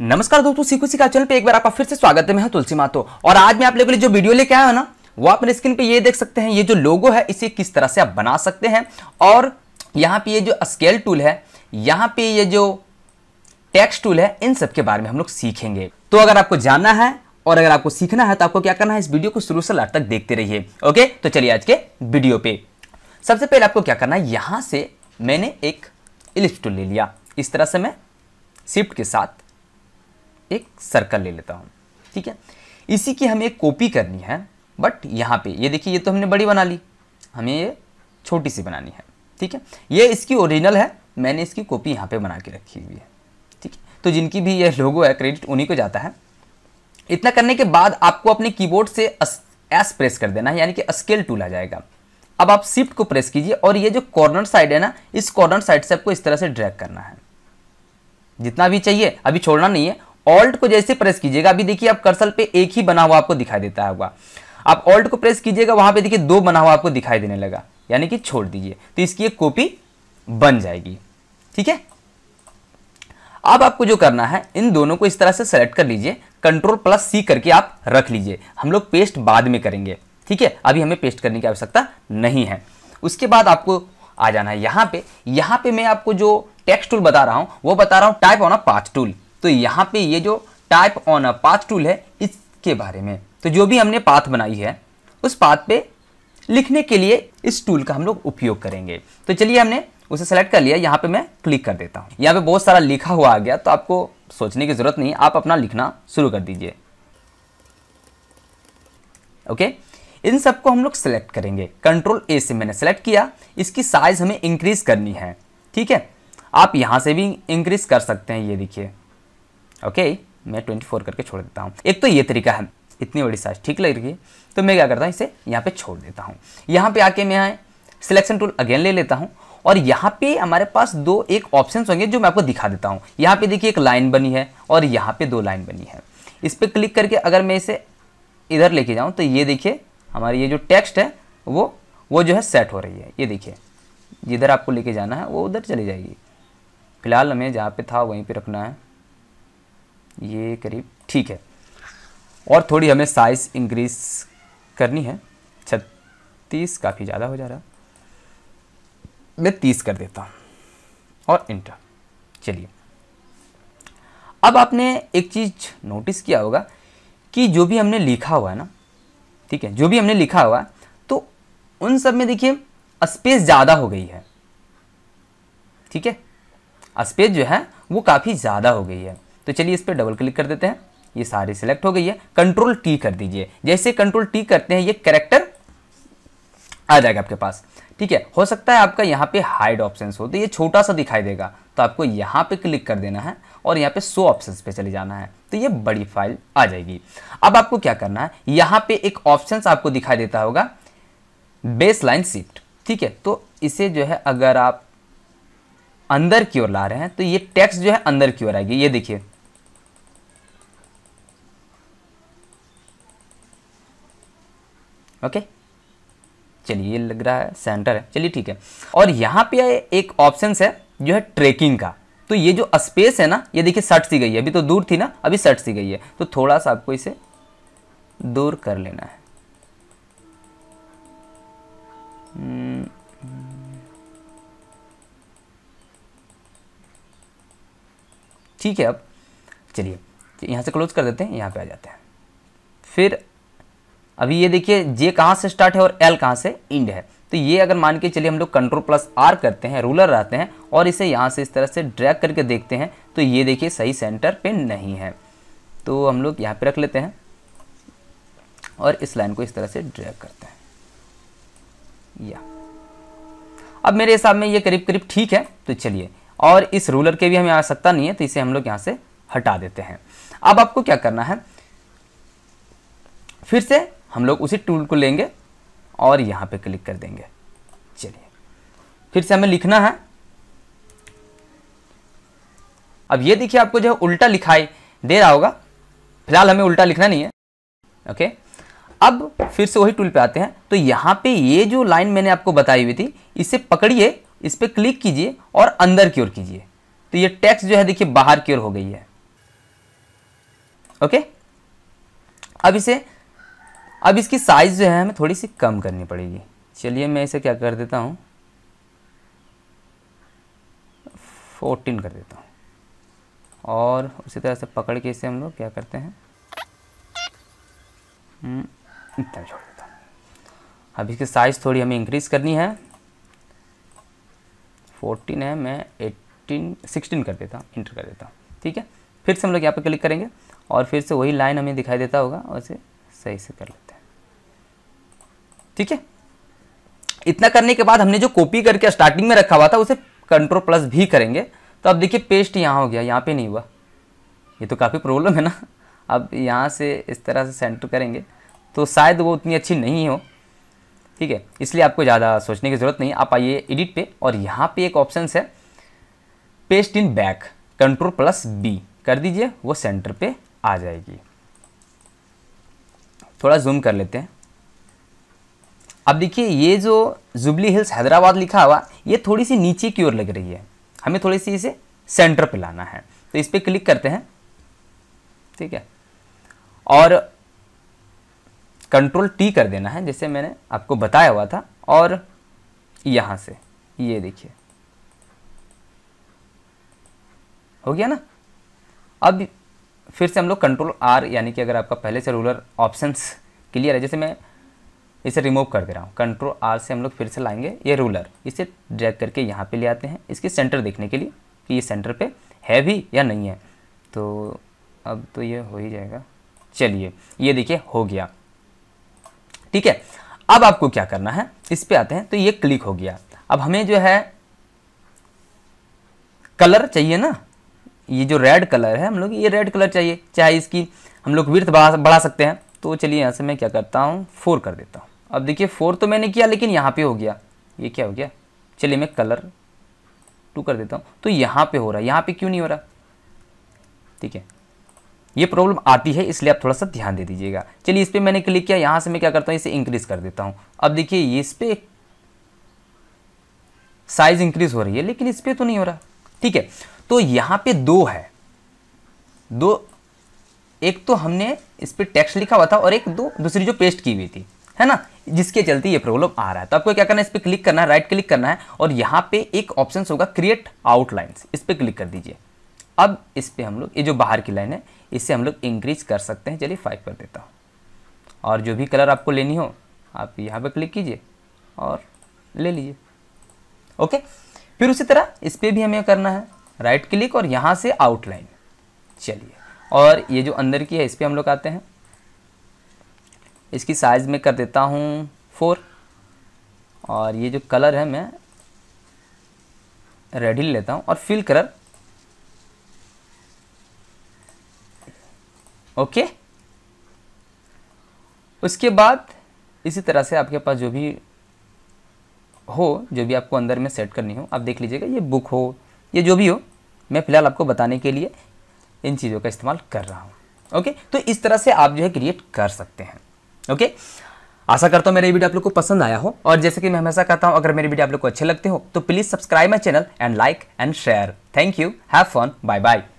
नमस्कार दोस्तों सीखो सीखा चैनल पे एक बार आपका फिर से स्वागत है मैं हूं तुलसी मातो और आज मैं आप लोगों के लिए जो वीडियो लेके आया हूं ना वो आप मेरे स्क्रीन पे ये देख सकते हैं ये जो लोगो है इसे किस तरह से आप बना सकते हैं और यहाँ पे ये जो स्केल टूल है यहाँ पे ये जो टेक्स टूल है इन सब के बारे में हम लोग सीखेंगे तो अगर आपको जानना है और अगर आपको सीखना है तो आपको क्या करना है इस वीडियो को शुरू से लास्ट तक देखते रहिए ओके तो चलिए आज के वीडियो पे सबसे पहले आपको क्या करना है यहां से मैंने एक इलिप्स टूल ले लिया इस तरह से मैं शिफ्ट के साथ एक सर्कल ले लेता हूँ ठीक है इसी की हमें कॉपी करनी है बट यहाँ पे ये देखिए ये तो हमने बड़ी बना ली हमें ये छोटी सी बनानी है ठीक है ये इसकी ओरिजिनल है मैंने इसकी कॉपी यहाँ पे बना के रखी हुई है ठीक है तो जिनकी भी ये लोगो है क्रेडिट उन्हीं को जाता है इतना करने के बाद आपको अपने कीबोर्ड से एस प्रेस कर देना है यानी कि स्केल टूल आ जाएगा अब आप शिफ्ट को प्रेस कीजिए और ये जो कॉर्नर साइड है ना इस कॉर्नर साइड से आपको इस तरह से ड्रैग करना है जितना भी चाहिए अभी छोड़ना नहीं है ऑल्ट को जैसे प्रेस कीजिएगा अभी देखिए आप कर्सल पे एक ही बना हुआ आपको दिखाई देता होगा आप ऑल्ट को प्रेस कीजिएगा वहां पे देखिए दो बना हुआ आपको दिखाई देने लगा यानी कि छोड़ दीजिए तो इसकी एक कॉपी बन जाएगी ठीक है अब आपको जो करना है इन दोनों को इस तरह से सेलेक्ट कर लीजिए कंट्रोल प्लस सी करके आप रख लीजिए हम लोग पेस्ट बाद में करेंगे ठीक है अभी हमें पेस्ट करने की आवश्यकता नहीं है उसके बाद आपको आ जाना है यहां पे यहां पे मैं आपको जो टेक्स्ट टूल बता रहा हूं वो बता रहा हूं type on a path tool तो यहाँ पे ये जो type on a path tool है इसके बारे में तो जो भी हमने पाथ बनाई है उस पाथ पे लिखने के लिए इस टूल का हम लोग उपयोग करेंगे तो चलिए हमने उसे सेलेक्ट कर लिया यहाँ पे मैं क्लिक कर देता हूँ यहाँ पे बहुत सारा लिखा हुआ आ गया तो आपको सोचने की ज़रूरत नहीं आप अपना लिखना शुरू कर दीजिए ओके इन सबको हम लोग सेलेक्ट करेंगे कंट्रोल ए से मैंने सेलेक्ट किया इसकी साइज़ हमें इंक्रीज़ करनी है ठीक है आप यहाँ से भी इंक्रीज़ कर सकते हैं ये देखिए ओके मैं ट्वेंटी फोर करके छोड़ देता हूँ एक तो ये तरीका है इतनी बड़ी साइज ठीक लग रही है तो मैं क्या करता हूँ इसे यहाँ पे छोड़ देता हूँ यहाँ पे आके मैं आए सिलेक्शन टूल अगेन ले लेता हूँ और यहाँ पे हमारे पास दो एक ऑप्शन होंगे जो मैं आपको दिखा देता हूँ यहाँ पे देखिए एक लाइन बनी है और यहाँ पे दो लाइन बनी है इस पर क्लिक करके अगर मैं इसे इधर लेके जाऊँ तो ये देखिए हमारी ये जो टेक्स्ट है वो वो जो है सेट हो रही है ये देखिए जिधर आपको लेके जाना है वो उधर चली जाएगी फिलहाल हमें जहाँ पे था वहीं पे रखना है ये करीब ठीक है और थोड़ी हमें साइज़ इंक्रीज करनी है छत्तीस काफ़ी ज़्यादा हो जा रहा मैं तीस कर देता हूँ और इंटर चलिए अब आपने एक चीज़ नोटिस किया होगा कि जो भी हमने लिखा हुआ है ना ठीक है जो भी हमने लिखा हुआ है तो उन सब में देखिए स्पेस ज़्यादा हो गई है ठीक है स्पेस जो है वो काफ़ी ज़्यादा हो गई है तो चलिए इस पर डबल क्लिक कर देते हैं ये सारी सिलेक्ट हो गई है कंट्रोल टी कर दीजिए जैसे कंट्रोल टी करते हैं ये कैरेक्टर आ जाएगा आपके पास ठीक है हो सकता है आपका यहाँ पे हाइड ऑप्शन हो तो ये छोटा सा दिखाई देगा तो आपको यहाँ पे क्लिक कर देना है और यहाँ पे सो ऑप्शन पे चले जाना है तो ये बड़ी फाइल आ जाएगी अब आपको क्या करना है यहाँ पे एक ऑप्शन आपको दिखाई देता होगा बेस लाइन शिफ्ट ठीक है तो इसे जो है अगर आप अंदर की ओर ला रहे हैं तो ये टेक्स्ट जो है अंदर की ओर आएगी ये देखिए ओके चलिए ये लग रहा है सेंटर है चलिए ठीक है और यहाँ पे एक ऑप्शन है जो है ट्रेकिंग का तो ये जो स्पेस है ना ये देखिए सट सी गई है अभी तो दूर थी ना अभी सट सी गई है तो थोड़ा सा आपको इसे दूर कर लेना है ठीक है अब चलिए यहां से क्लोज कर देते हैं यहां पे आ जाते हैं फिर अभी ये देखिए जे कहाँ से स्टार्ट है और एल कहाँ से इंड है तो ये अगर मान के चलिए हम लोग कंट्रोल प्लस आर करते हैं रूलर रहते हैं और इसे यहाँ से इस तरह से ड्रैग करके देखते हैं तो ये देखिए सही सेंटर पे नहीं है तो हम लोग यहाँ पे रख लेते हैं और इस लाइन को इस तरह से ड्रैग करते हैं या अब मेरे हिसाब में ये करीब करीब ठीक है तो चलिए और इस रूलर के भी हमें आवश्यकता नहीं है तो इसे हम लोग यहाँ से हटा देते हैं अब आपको क्या करना है फिर से हम लोग उसी टूल को लेंगे और यहाँ पे क्लिक कर देंगे चलिए फिर से हमें लिखना है अब ये देखिए आपको जो है उल्टा लिखाई दे रहा होगा फिलहाल हमें उल्टा लिखना नहीं है ओके अब फिर से वही टूल पे आते हैं तो यहाँ पे ये जो लाइन मैंने आपको बताई हुई थी इसे पकड़िए इस पर क्लिक कीजिए और अंदर की ओर कीजिए तो ये टेक्स्ट जो है देखिए बाहर की ओर हो गई है ओके अब इसे अब इसकी साइज़ जो है हमें थोड़ी सी कम करनी पड़ेगी चलिए मैं इसे क्या कर देता हूँ फोर्टीन कर देता हूँ और उसी तरह से पकड़ के इसे हम लोग क्या करते हैं हम्म, इतना छोड़ देता हूँ अब इसकी साइज़ थोड़ी हमें इंक्रीज़ करनी है फोर्टीन है मैं एट्टीन सिक्सटीन कर देता हूँ इंटर कर देता हूँ ठीक है फिर से हम लोग यहाँ पर क्लिक करेंगे और फिर से वही लाइन हमें दिखाई देता होगा और इसे सही से कर लें ठीक है इतना करने के बाद हमने जो कॉपी करके स्टार्टिंग में रखा हुआ था उसे कंट्रोल प्लस भी करेंगे तो अब देखिए पेस्ट यहाँ हो गया यहाँ पे नहीं हुआ ये तो काफ़ी प्रॉब्लम है ना अब यहाँ से इस तरह से सेंटर करेंगे तो शायद वो उतनी अच्छी नहीं हो ठीक है इसलिए आपको ज़्यादा सोचने की ज़रूरत नहीं आप आइए एडिट पे और यहाँ पे एक ऑप्शन है paste in back control plus B कर दीजिए वो सेंटर पर आ जाएगी थोड़ा जूम कर लेते हैं अब देखिए ये जो जुबली हिल्स हैदराबाद लिखा हुआ ये थोड़ी सी नीचे की ओर लग रही है हमें थोड़ी सी इसे सेंटर पे लाना है तो इस पर क्लिक करते हैं ठीक है और कंट्रोल टी कर देना है जैसे मैंने आपको बताया हुआ था और यहाँ से ये देखिए हो गया ना अब फिर से हम लोग कंट्रोल आर यानी कि अगर आपका पहले से रूलर ऑप्शंस क्लियर है जैसे मैं इसे रिमूव कर दे रहा हूँ कंट्रोल आर से हम लोग फिर से लाएंगे ये रूलर इसे ड्रैग करके यहाँ पे ले आते हैं इसकी सेंटर देखने के लिए कि ये सेंटर पे है भी या नहीं है तो अब तो ये हो ही जाएगा चलिए ये देखिए हो गया ठीक है अब आपको क्या करना है इस पर आते हैं तो ये क्लिक हो गया अब हमें जो है कलर चाहिए ना ये जो रेड कलर है हम लोग ये रेड कलर चाहिए चाहे इसकी हम लोग वर्थ बढ़ा सकते हैं तो चलिए यहाँ से मैं क्या करता हूँ फोर कर देता हूँ अब देखिए फोर तो मैंने किया लेकिन यहाँ पे हो गया ये क्या हो गया चलिए मैं कलर टू कर देता हूँ तो यहाँ पे हो रहा है यहाँ पे क्यों नहीं हो रहा ठीक है ये प्रॉब्लम आती है इसलिए आप थोड़ा सा ध्यान दे दीजिएगा चलिए इस पर मैंने क्लिक किया यहाँ से मैं क्या करता हूँ इसे इंक्रीज़ कर देता हूँ अब देखिए ये इस पर साइज इंक्रीज़ हो रही है लेकिन इस पर तो नहीं हो रहा ठीक है तो यहाँ पे दो है दो एक तो हमने इस पर टेक्स्ट लिखा हुआ था और एक दो दूसरी जो पेस्ट की हुई थी है ना जिसके चलते ये प्रॉब्लम आ रहा है तो आपको क्या करना है इस पर क्लिक करना है राइट क्लिक करना है और यहाँ पे एक ऑप्शन होगा क्रिएट आउटलाइंस इस पर क्लिक कर दीजिए अब इस पर हम लोग ये जो बाहर की लाइन है इससे हम लोग इंक्रीज कर सकते हैं चलिए फाइव कर देता हूँ और जो भी कलर आपको लेनी हो आप यहाँ पर क्लिक कीजिए और ले लीजिए ओके फिर उसी तरह इस पर भी हमें करना है राइट क्लिक और यहाँ से आउटलाइन चलिए और ये जो अंदर की है इस पर हम लोग आते हैं इसकी साइज़ में कर देता हूँ फोर और ये जो कलर है मैं रेड ही लेता हूँ और फिल कलर ओके उसके बाद इसी तरह से आपके पास जो भी हो जो भी आपको अंदर में सेट करनी हो आप देख लीजिएगा ये बुक हो ये जो भी हो मैं फ़िलहाल आपको बताने के लिए इन चीज़ों का इस्तेमाल कर रहा हूँ ओके तो इस तरह से आप जो है क्रिएट कर सकते हैं ओके आशा करता हूँ मेरे वीडियो आप लोग को पसंद आया हो और जैसे कि मैं हमेशा कहता हूँ अगर मेरे वीडियो आप लोग को अच्छे लगते हो तो please subscribe my channel and like and share thank you have fun bye bye